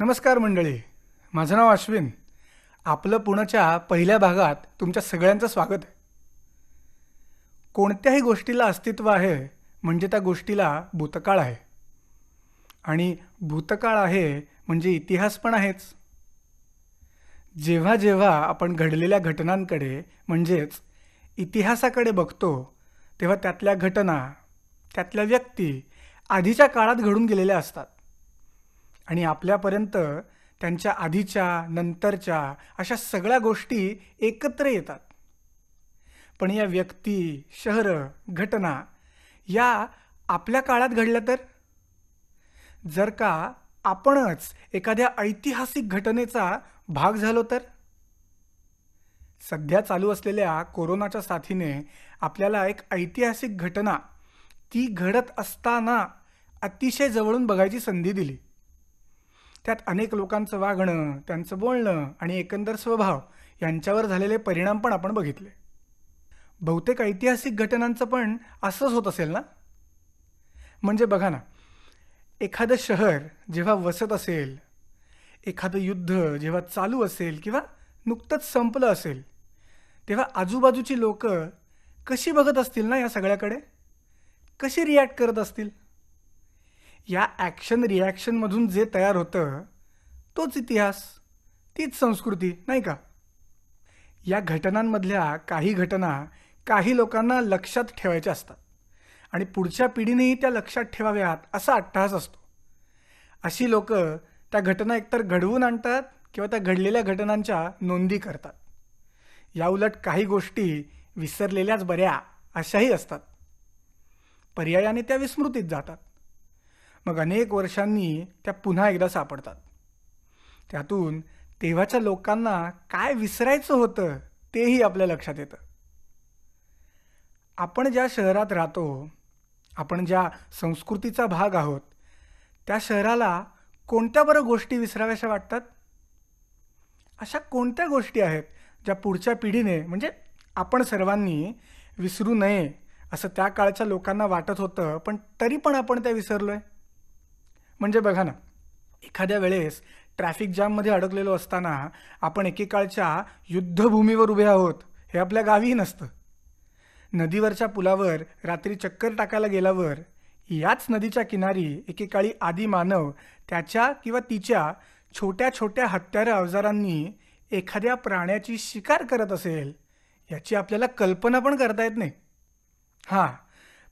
नमस्कार मंडळी माझं नाव अश्विन आपलं पुण्याच्या पहिल्या भागात तुमच्या सगळ्यांचं स्वागत आहे कोणत्याही गोष्टीला अस्तित्व आहे म्हणजे त्या गोष्टीला भूतकाळ आहे आणि भूतकाळ आहे म्हणजे इतिहास पण आहेच जेव्हा जेव्हा आपण घडलेल्या घटनांकडे म्हणजेच इतिहासाकडे बघतो तेव्हा त्यातल्या घटना त्यातल्या व्यक्ती आधीच्या काळात घडून गेलेल्या असतात आणि आपल्यापर्यंत त्यांच्या आधीच्या नंतरच्या अशा सगळ्या गोष्टी एकत्र येतात पण या व्यक्ती शहर घटना या आपल्या काळात घडल्या तर जर का आपणच एखाद्या ऐतिहासिक घटनेचा भाग झालो तर सध्या चालू असलेल्या कोरोनाच्या साथीने आपल्याला एक ऐतिहासिक घटना ती घडत असताना अतिशय जवळून बघायची संधी दिली त्यात अनेक लोकांचं वागणं त्यांचं बोलणं आणि एकंदर स्वभाव यांच्यावर झालेले परिणाम पण आपण बघितले बहुतेक ऐतिहासिक घटनांचं पण असंच होत असेल ना म्हणजे बघा ना एखादं शहर जेव्हा वसत असेल एखादं युद्ध जेव्हा चालू असेल किंवा नुकतंच संपलं असेल तेव्हा आजूबाजूची लोकं कशी बघत असतील ना या सगळ्याकडे कशी रिॲक्ट करत असतील या ॲक्शन रिॲक्शनमधून जे तयार होतं तोच इतिहास तीच संस्कृती नाही का या घटनांमधल्या काही घटना काही लोकांना लक्षात ठेवायच्या असतात आणि पुढच्या पिढीनेही त्या लक्षात ठेवाव्यात असा अट्टहास असतो अशी लोकं त्या घटना एकतर घडवून आणतात किंवा त्या घडलेल्या घटनांच्या नोंदी करतात याउलट काही गोष्टी विसरलेल्याच बऱ्या अशाही असतात पर्यायाने त्या विस्मृतीत जातात मग अनेक वर्षांनी त्या पुन्हा एकदा सापडतात त्यातून तेव्हाच्या लोकांना काय विसरायचं होतं तेही आपल्या लक्षात येतं आपण ज्या शहरात राहतो आपण ज्या संस्कृतीचा भाग आहोत त्या शहराला कोणत्या बरं गोष्टी विसराव्याशा वाटतात अशा कोणत्या गोष्टी आहेत ज्या पुढच्या पिढीने म्हणजे आपण सर्वांनी विसरू नये असं त्या काळच्या लोकांना वाटत होतं पण तरी पण आपण त्या विसरलो आहे म्हणजे बघा ना एखाद्या वेळेस ट्रॅफिक जॅममध्ये अडकलेलो असताना आपण एकेकाळच्या युद्धभूमीवर उभे आहोत हे आपल्या गावीही नसतं नदीवरच्या पुलावर रात्री चक्कर टाकायला गेल्यावर याच नदीच्या किनारी एकेकाळी आदी मानव त्याच्या किंवा तिच्या छोट्या छोट्या हत्यार अवजारांनी एखाद्या प्राण्याची शिकार करत असेल याची आपल्याला कल्पना पण करता येत नाही हां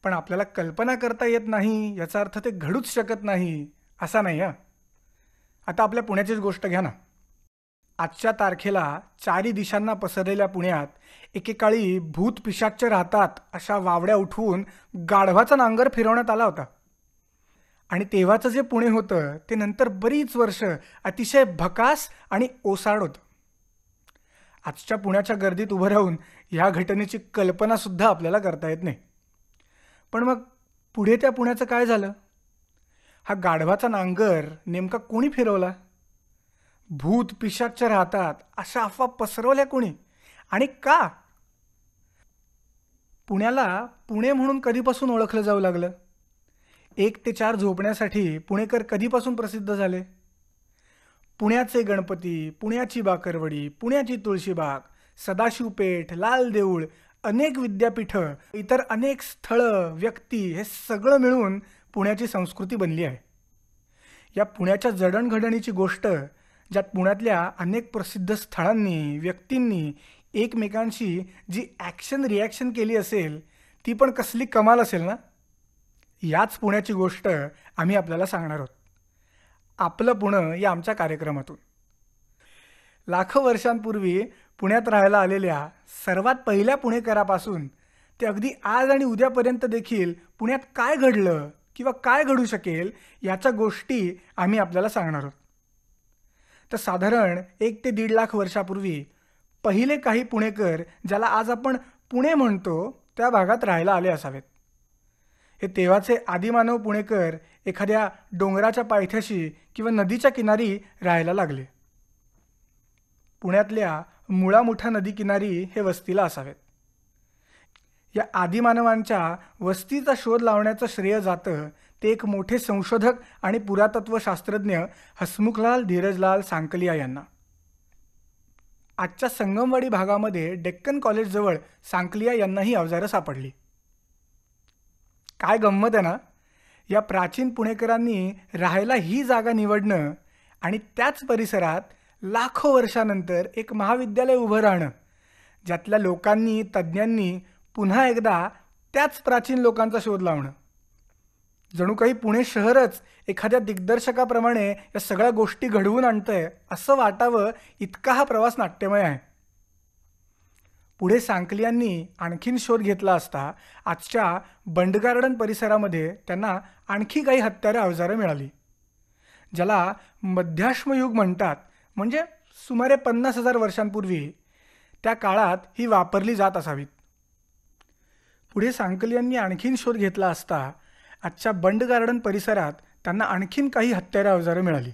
पण आपल्याला कल्पना करता येत नाही याचा अर्थ ते घडूच शकत नाही असा नाही हां आता आपल्या पुण्याचीच गोष्ट घ्या ना आजच्या तारखेला चारी दिशांना पसरलेल्या पुण्यात एकेकाळी भूत पिशाच्च राहतात अशा वावड्या उठवून गाढवाचा नांगर फिरवण्यात आला होता आणि तेव्हाचं जे पुणे होतं ते नंतर बरीच वर्ष अतिशय भकास आणि ओसाड होतं आजच्या पुण्याच्या गर्दीत उभं राहून ह्या घटनेची कल्पनासुद्धा आपल्याला करता येत नाही पण मग पुढे त्या पुण्याचं काय झालं हा गाढवाचा नांगर नेमका कोणी फिरवला भूत पिशाच राहतात अशा अफवा पसरवल्या कोणी आणि का पुण्याला पुणे म्हणून कधीपासून ओळखलं जाऊ लागलं एक ते चार झोपण्यासाठी पुणेकर कधीपासून प्रसिद्ध झाले पुण्याचे गणपती पुण्याची बाकरवडी पुण्याची तुळशीबाग सदाशिवपेठ लाल देऊळ अनेक विद्यापीठं इतर अनेक स्थळं व्यक्ती हे सगळं मिळून पुण्याची संस्कृती बनली आहे या पुण्याच्या जडणघडणीची गोष्ट ज्यात पुण्यातल्या अनेक प्रसिद्ध स्थळांनी व्यक्तींनी एकमेकांशी जी ॲक्शन रिॲक्शन केली असेल ती पण कसली कमाल असेल ना याच पुण्याची गोष्ट आम्ही आपल्याला सांगणार आहोत आपलं पुणं या आमच्या कार्यक्रमातून लाखो वर्षांपूर्वी पुण्यात राहायला आलेल्या सर्वात पहिल्या पुणेकरापासून ते अगदी आज आणि उद्यापर्यंत देखील पुण्यात काय घडलं किंवा काय घडू शकेल याच्या गोष्टी आम्ही आपल्याला सांगणार आहोत तर साधारण एक ते दीड लाख वर्षापूर्वी पहिले काही पुणेकर ज्याला आज आपण पुणे म्हणतो त्या भागात राहायला आले असावेत हे तेव्हाचे आदिमानव पुणेकर एखाद्या डोंगराच्या पायथ्याशी किंवा नदीच्या किनारी राहायला लागले पुण्यातल्या मुळामुठा नदीकिनारी हे वस्तीला असावेत या आदिमानवांच्या वस्तीचा शोध लावण्याचं श्रेय जातं ते एक मोठे संशोधक आणि पुरातत्वशास्त्रज्ञ हसमुखलाल धीरजलाल सांकलिया यांना आजच्या संगमवाडी भागामध्ये डेक्कन कॉलेजजवळ सांकलिया यांना ही अवजारं सापडली काय गंमत आहे ना या प्राचीन पुणेकरांनी राहायला ही जागा निवडणं आणि त्याच परिसरात लाखो वर्षानंतर एक महाविद्यालय उभं राहणं ज्यातल्या लोकांनी तज्ज्ञांनी पुन्हा एकदा त्याच प्राचीन लोकांचा शोध लावणं जणू काही पुणे शहरच एखाद्या दिग्दर्शकाप्रमाणे या सगळ्या गोष्टी घडवून आहे असं वाटावं इतका हा प्रवास नाट्यमय आहे पुढे सांकलियांनी आणखीन शोध घेतला असता आजच्या बंड गार्डन परिसरामध्ये त्यांना आणखी काही हत्यारं अवजारं मिळाली ज्याला मध्याश्मयुग म्हणतात म्हणजे सुमारे पन्नास हजार वर्षांपूर्वी त्या काळात ही वापरली जात असावीत पुढे सांकल यांनी आणखीन शोध घेतला असता आजच्या बंड गार्डन परिसरात त्यांना आणखीन काही हत्यारे अवजारं मिळाली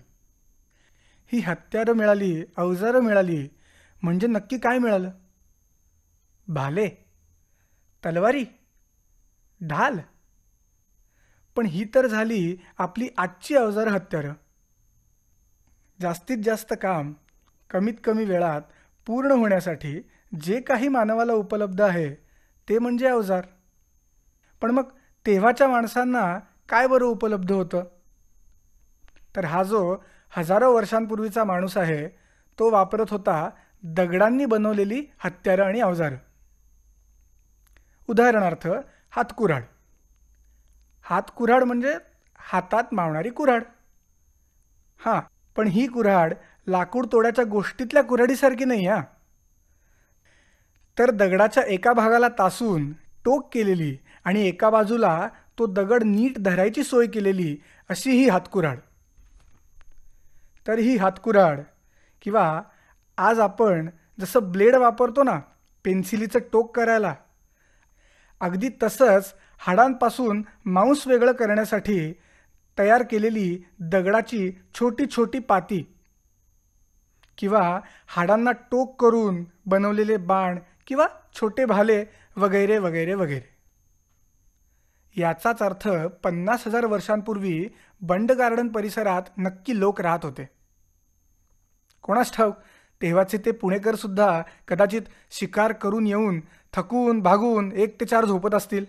ही हत्यारं मिळाली अवजारं मिळाली म्हणजे नक्की काय मिळालं भाले तलवारी ढाल पण ही तर झाली आपली आजची अवजारं हत्यारं जास्तीत जास्त काम कमीत कमी वेळात पूर्ण होण्यासाठी जे काही मानवाला उपलब्ध आहे ते म्हणजे अवजार पण मग तेव्हाच्या माणसांना काय बरं उपलब्ध होतं तर हा जो हजारो वर्षांपूर्वीचा माणूस आहे तो वापरत होता दगडांनी बनवलेली हत्यारं आणि अवजार उदाहरणार्थ हातकुऱ्हाड हातकुऱ्हाड म्हणजे हातात मावणारी कुऱ्हाड हां पण ही कुऱ्हाड लाकूड तोड्याच्या गोष्टीतल्या कुऱ्हाडीसारखी नाही हा तर दगडाच्या एका भागाला तासून टोक केलेली आणि एका बाजूला तो दगड नीट धरायची सोय केलेली अशी ही हातकुऱ्हाड तर ही हातकुऱ्हाड किंवा आज आपण जसं ब्लेड वापरतो ना पेन्सिलीचं टोक करायला अगदी तसंच हाडांपासून मांस वेगळं करण्यासाठी तयार केलेली दगडाची छोटी छोटी पाती किंवा हाडांना टोक करून बनवलेले बाण किंवा छोटे भाले वगैरे वगैरे वगैरे याचाच अर्थ पन्नास हजार वर्षांपूर्वी बंड गार्डन परिसरात नक्की लोक राहत होते कोणास ठाऊक तेव्हाचे ते पुणेकर सुद्धा कदाचित शिकार करून येऊन थकून भागून एक ते चार झोपत असतील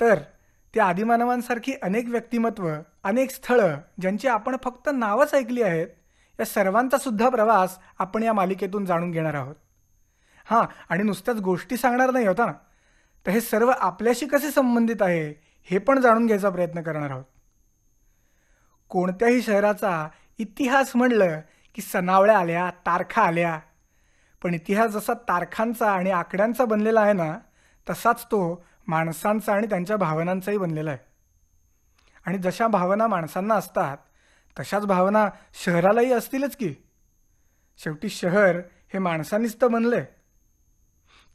तर त्या आदिमानवांसारखी अनेक व्यक्तिमत्व अनेक स्थळं ज्यांची आपण फक्त नावंच ऐकली आहेत या सर्वांचा सुद्धा प्रवास आपण या मालिकेतून जाणून घेणार आहोत हां आणि नुसत्याच गोष्टी सांगणार नाही होता ना तर हे सर्व आपल्याशी कसे संबंधित आहे हे पण जाणून घ्यायचा प्रयत्न करणार आहोत कोणत्याही शहराचा इतिहास म्हणलं की सनावळ्या आल्या तारखा आल्या पण इतिहास जसा तारखांचा आणि आकड्यांचा बनलेला आहे ना तसाच तो माणसांचा आणि त्यांच्या भावनांचाही बनलेला आहे आणि जशा भावना माणसांना असतात तशाच भावना शहरालाही असतीलच की शेवटी शहर हे माणसांनीच तर बनलं आहे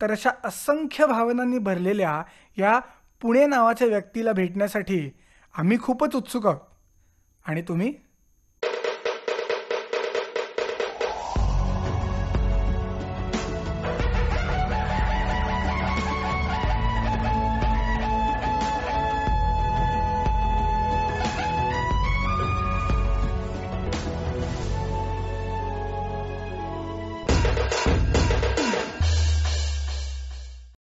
तर अशा असंख्य भावनांनी भरलेल्या या पुणे नावाच्या व्यक्तीला भेटण्यासाठी आम्ही खूपच उत्सुक आहोत आणि तुम्ही